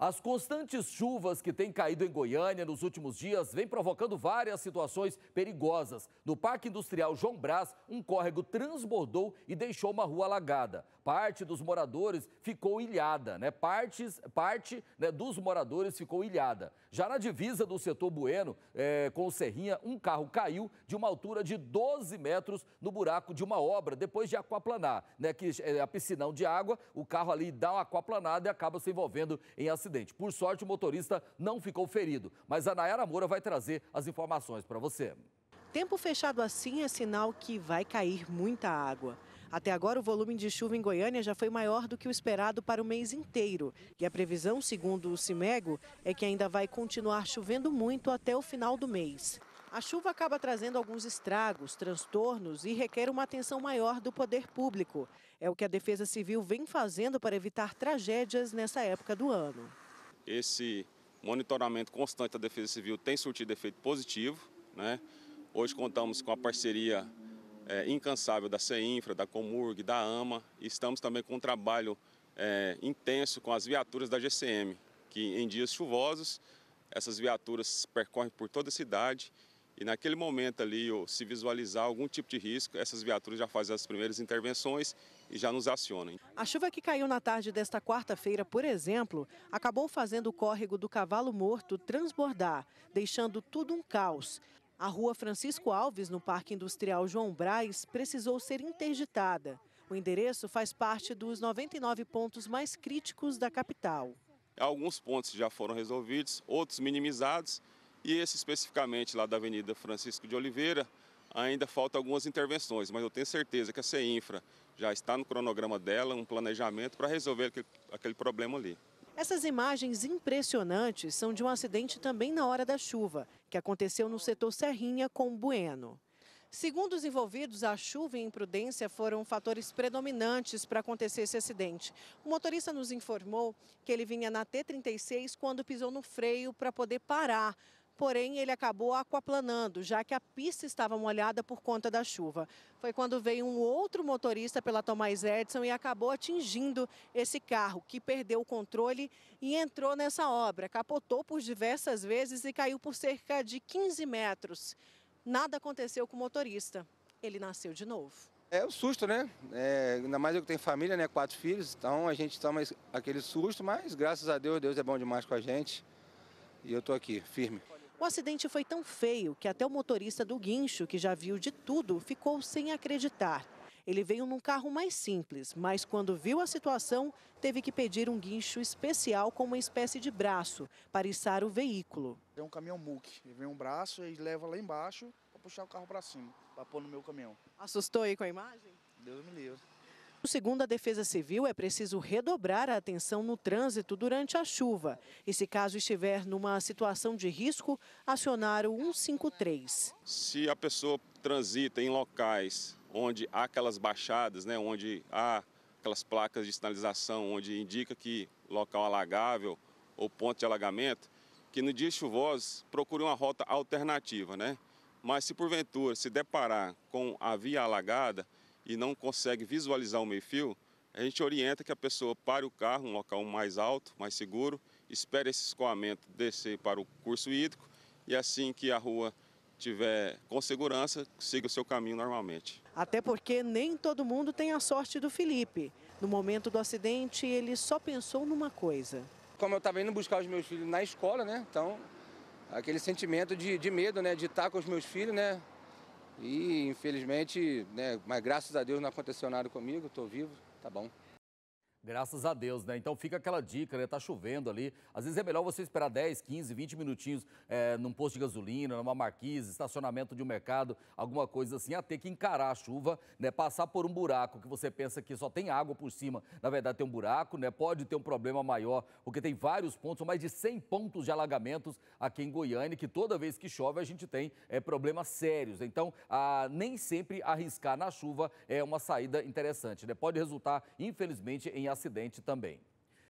As constantes chuvas que têm caído em Goiânia nos últimos dias vêm provocando várias situações perigosas. No Parque Industrial João Brás, um córrego transbordou e deixou uma rua alagada. Parte dos moradores ficou ilhada, né? Partes, parte né, dos moradores ficou ilhada. Já na divisa do setor Bueno, é, com Serrinha, um carro caiu de uma altura de 12 metros no buraco de uma obra, depois de aquaplanar, né? Que é a piscinão de água, o carro ali dá uma aquaplanada e acaba se envolvendo em acidente acidente. Por sorte, o motorista não ficou ferido. Mas a Nayara Moura vai trazer as informações para você. Tempo fechado assim é sinal que vai cair muita água. Até agora, o volume de chuva em Goiânia já foi maior do que o esperado para o mês inteiro. E a previsão, segundo o Cimego, é que ainda vai continuar chovendo muito até o final do mês. A chuva acaba trazendo alguns estragos, transtornos e requer uma atenção maior do poder público. É o que a Defesa Civil vem fazendo para evitar tragédias nessa época do ano. Esse monitoramento constante da Defesa Civil tem surtido efeito positivo. Né? Hoje contamos com a parceria é, incansável da CEINFRA, da Comurg, da AMA. E estamos também com um trabalho é, intenso com as viaturas da GCM, que em dias chuvosos, essas viaturas percorrem por toda a cidade e naquele momento ali, ou se visualizar algum tipo de risco, essas viaturas já fazem as primeiras intervenções e já nos acionam. A chuva que caiu na tarde desta quarta-feira, por exemplo, acabou fazendo o córrego do Cavalo Morto transbordar, deixando tudo um caos. A rua Francisco Alves, no Parque Industrial João Braz, precisou ser interditada. O endereço faz parte dos 99 pontos mais críticos da capital. Alguns pontos já foram resolvidos, outros minimizados, e esse especificamente lá da Avenida Francisco de Oliveira, ainda falta algumas intervenções, mas eu tenho certeza que a CEINFRA já está no cronograma dela, um planejamento para resolver aquele, aquele problema ali. Essas imagens impressionantes são de um acidente também na hora da chuva, que aconteceu no setor Serrinha com Bueno. Segundo os envolvidos, a chuva e a imprudência foram fatores predominantes para acontecer esse acidente. O motorista nos informou que ele vinha na T36 quando pisou no freio para poder parar porém ele acabou aquaplanando, já que a pista estava molhada por conta da chuva. Foi quando veio um outro motorista pela Tomás Edson e acabou atingindo esse carro, que perdeu o controle e entrou nessa obra. Capotou por diversas vezes e caiu por cerca de 15 metros. Nada aconteceu com o motorista. Ele nasceu de novo. É o um susto, né? É, ainda mais eu que tenho família, né? Quatro filhos, então a gente toma aquele susto, mas graças a Deus, Deus é bom demais com a gente. E eu estou aqui, firme. O acidente foi tão feio que até o motorista do guincho, que já viu de tudo, ficou sem acreditar. Ele veio num carro mais simples, mas quando viu a situação, teve que pedir um guincho especial com uma espécie de braço para içar o veículo. É um caminhão muque, vem um braço e leva lá embaixo para puxar o carro para cima, para pôr no meu caminhão. Assustou aí com a imagem? Deus me livre. Segundo a Defesa Civil, é preciso redobrar a atenção no trânsito durante a chuva e, se caso estiver numa situação de risco, acionar o 153. Se a pessoa transita em locais onde há aquelas baixadas, né, onde há aquelas placas de sinalização, onde indica que local alagável ou ponto de alagamento, que no dia chuvoso procure uma rota alternativa, né? Mas se porventura se deparar com a via alagada, e não consegue visualizar o meio-fio, a gente orienta que a pessoa pare o carro, em um local mais alto, mais seguro, espere esse escoamento descer para o curso hídrico e assim que a rua tiver com segurança, siga o seu caminho normalmente. Até porque nem todo mundo tem a sorte do Felipe. No momento do acidente, ele só pensou numa coisa. Como eu estava indo buscar os meus filhos na escola, né? Então, aquele sentimento de, de medo, né? De estar tá com os meus filhos, né? E infelizmente, né, mas graças a Deus não aconteceu nada comigo, estou vivo, tá bom. Graças a Deus, né? Então fica aquela dica, né? Tá chovendo ali. Às vezes é melhor você esperar 10, 15, 20 minutinhos é, num posto de gasolina, numa marquise, estacionamento de um mercado, alguma coisa assim, a ter que encarar a chuva, né? Passar por um buraco que você pensa que só tem água por cima, na verdade tem um buraco, né? Pode ter um problema maior, porque tem vários pontos, mais de 100 pontos de alagamentos aqui em Goiânia, que toda vez que chove a gente tem é, problemas sérios. Então, a, nem sempre arriscar na chuva é uma saída interessante, né? Pode resultar, infelizmente, em acidente também.